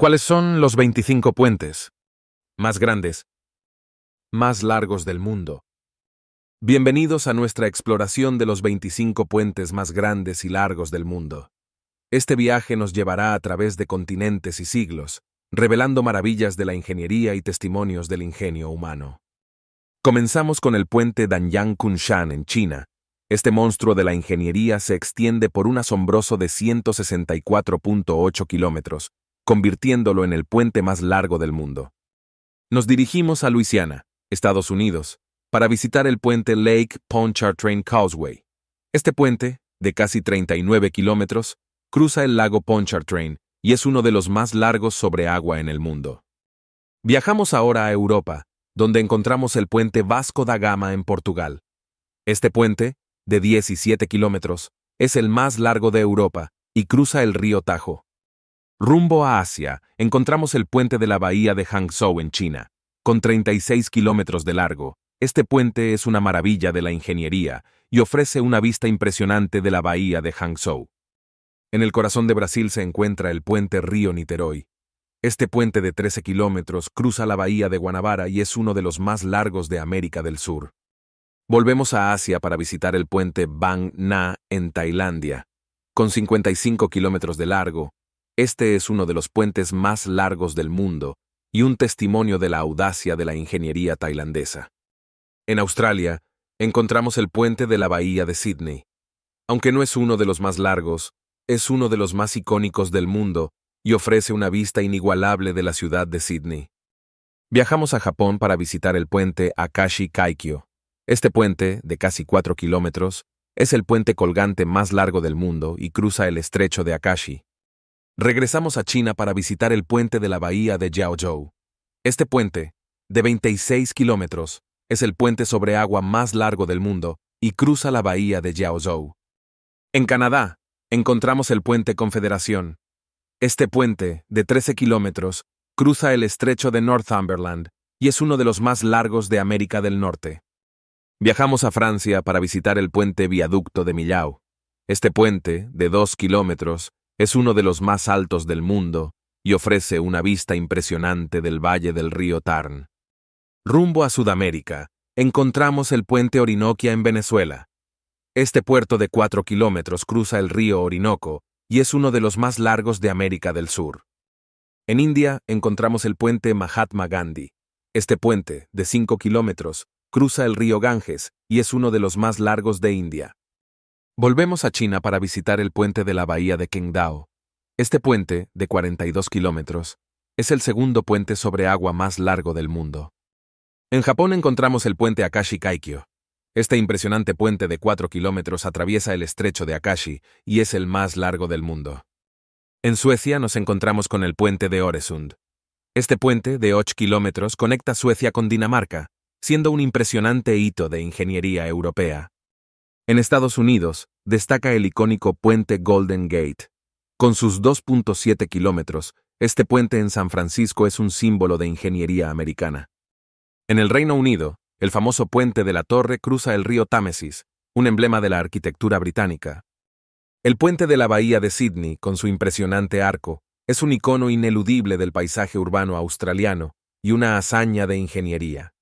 ¿Cuáles son los 25 puentes más grandes, más largos del mundo? Bienvenidos a nuestra exploración de los 25 puentes más grandes y largos del mundo. Este viaje nos llevará a través de continentes y siglos, revelando maravillas de la ingeniería y testimonios del ingenio humano. Comenzamos con el puente Danyang Kunshan en China. Este monstruo de la ingeniería se extiende por un asombroso de 164.8 kilómetros, convirtiéndolo en el puente más largo del mundo. Nos dirigimos a Luisiana, Estados Unidos, para visitar el puente Lake Pontchartrain Causeway. Este puente, de casi 39 kilómetros, cruza el lago Pontchartrain y es uno de los más largos sobre agua en el mundo. Viajamos ahora a Europa, donde encontramos el puente Vasco da Gama en Portugal. Este puente, de 17 kilómetros, es el más largo de Europa y cruza el río Tajo. Rumbo a Asia, encontramos el puente de la bahía de Hangzhou en China. Con 36 kilómetros de largo, este puente es una maravilla de la ingeniería y ofrece una vista impresionante de la bahía de Hangzhou. En el corazón de Brasil se encuentra el puente Río Niterói. Este puente de 13 kilómetros cruza la bahía de Guanabara y es uno de los más largos de América del Sur. Volvemos a Asia para visitar el puente Bang Na en Tailandia. Con 55 kilómetros de largo, este es uno de los puentes más largos del mundo y un testimonio de la audacia de la ingeniería tailandesa. En Australia, encontramos el puente de la Bahía de Sydney. Aunque no es uno de los más largos, es uno de los más icónicos del mundo y ofrece una vista inigualable de la ciudad de Sydney. Viajamos a Japón para visitar el puente Akashi Kaikyo. Este puente, de casi 4 kilómetros, es el puente colgante más largo del mundo y cruza el estrecho de Akashi, Regresamos a China para visitar el puente de la bahía de Jiaozhou. Este puente, de 26 kilómetros, es el puente sobre agua más largo del mundo y cruza la bahía de Jiaozhou. En Canadá, encontramos el puente Confederación. Este puente, de 13 kilómetros, cruza el estrecho de Northumberland y es uno de los más largos de América del Norte. Viajamos a Francia para visitar el puente Viaducto de Millau. Este puente, de 2 kilómetros, es uno de los más altos del mundo y ofrece una vista impresionante del valle del río Tarn. Rumbo a Sudamérica, encontramos el puente Orinoquia en Venezuela. Este puerto de 4 kilómetros cruza el río Orinoco y es uno de los más largos de América del Sur. En India encontramos el puente Mahatma Gandhi. Este puente, de 5 kilómetros, cruza el río Ganges y es uno de los más largos de India. Volvemos a China para visitar el puente de la bahía de Qingdao. Este puente, de 42 kilómetros, es el segundo puente sobre agua más largo del mundo. En Japón encontramos el puente Akashi Kaikyo. Este impresionante puente de 4 kilómetros atraviesa el estrecho de Akashi y es el más largo del mundo. En Suecia nos encontramos con el puente de Oresund. Este puente, de 8 kilómetros, conecta Suecia con Dinamarca, siendo un impresionante hito de ingeniería europea. En Estados Unidos, destaca el icónico puente Golden Gate. Con sus 2.7 kilómetros, este puente en San Francisco es un símbolo de ingeniería americana. En el Reino Unido, el famoso puente de la Torre cruza el río Támesis, un emblema de la arquitectura británica. El puente de la Bahía de Sydney, con su impresionante arco, es un icono ineludible del paisaje urbano australiano y una hazaña de ingeniería.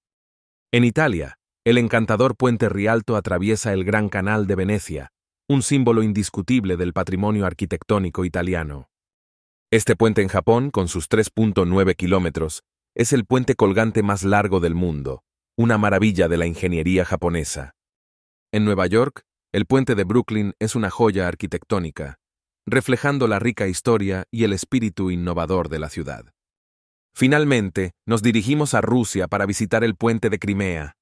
En Italia, el encantador puente Rialto atraviesa el Gran Canal de Venecia, un símbolo indiscutible del patrimonio arquitectónico italiano. Este puente en Japón, con sus 3.9 kilómetros, es el puente colgante más largo del mundo, una maravilla de la ingeniería japonesa. En Nueva York, el puente de Brooklyn es una joya arquitectónica, reflejando la rica historia y el espíritu innovador de la ciudad. Finalmente, nos dirigimos a Rusia para visitar el puente de Crimea,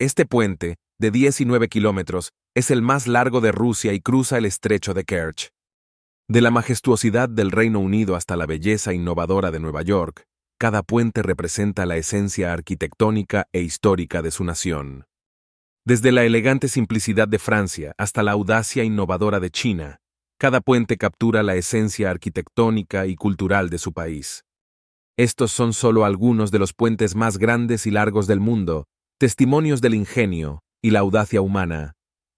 este puente, de 19 kilómetros, es el más largo de Rusia y cruza el estrecho de Kerch. De la majestuosidad del Reino Unido hasta la belleza innovadora de Nueva York, cada puente representa la esencia arquitectónica e histórica de su nación. Desde la elegante simplicidad de Francia hasta la audacia innovadora de China, cada puente captura la esencia arquitectónica y cultural de su país. Estos son solo algunos de los puentes más grandes y largos del mundo, testimonios del ingenio y la audacia humana.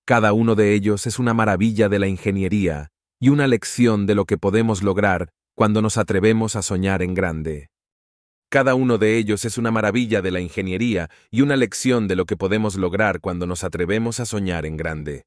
Cada uno de ellos es una maravilla de la ingeniería y una lección de lo que podemos lograr cuando nos atrevemos a soñar en grande. Cada uno de ellos es una maravilla de la ingeniería y una lección de lo que podemos lograr cuando nos atrevemos a soñar en grande.